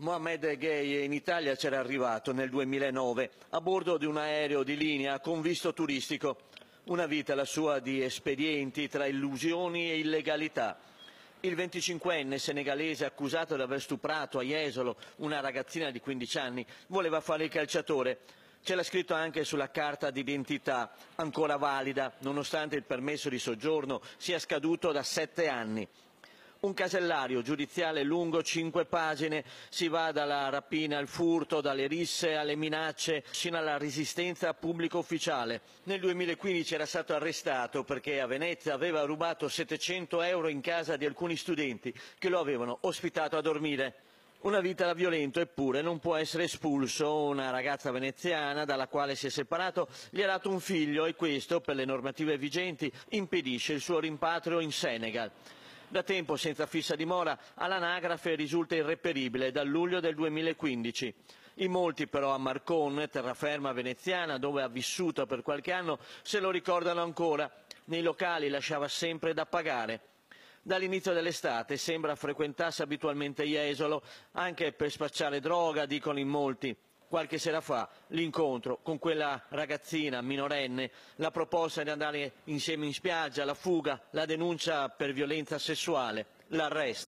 Mohamed Gheye in Italia c'era arrivato nel 2009 a bordo di un aereo di linea con visto turistico. Una vita la sua di espedienti tra illusioni e illegalità. Il 25enne senegalese accusato di aver stuprato a Jesolo una ragazzina di 15 anni voleva fare il calciatore. Ce l'ha scritto anche sulla carta d'identità, ancora valida, nonostante il permesso di soggiorno sia scaduto da sette anni un casellario giudiziale lungo cinque pagine, si va dalla rapina al furto, dalle risse alle minacce, fino alla resistenza a pubblico ufficiale. Nel 2015 era stato arrestato perché a Venezia aveva rubato 700 euro in casa di alcuni studenti che lo avevano ospitato a dormire. Una vita da violento, eppure non può essere espulso una ragazza veneziana dalla quale si è separato, gli ha dato un figlio e questo, per le normative vigenti, impedisce il suo rimpatrio in Senegal da tempo senza fissa dimora, all'anagrafe risulta irreperibile dal luglio del 2015. In molti però a Marcon, terraferma veneziana, dove ha vissuto per qualche anno, se lo ricordano ancora. Nei locali lasciava sempre da pagare. Dall'inizio dell'estate sembra frequentasse abitualmente Jesolo, anche per spacciare droga, dicono in molti qualche sera fa l'incontro con quella ragazzina minorenne, la proposta di andare insieme in spiaggia, la fuga, la denuncia per violenza sessuale, l'arresto.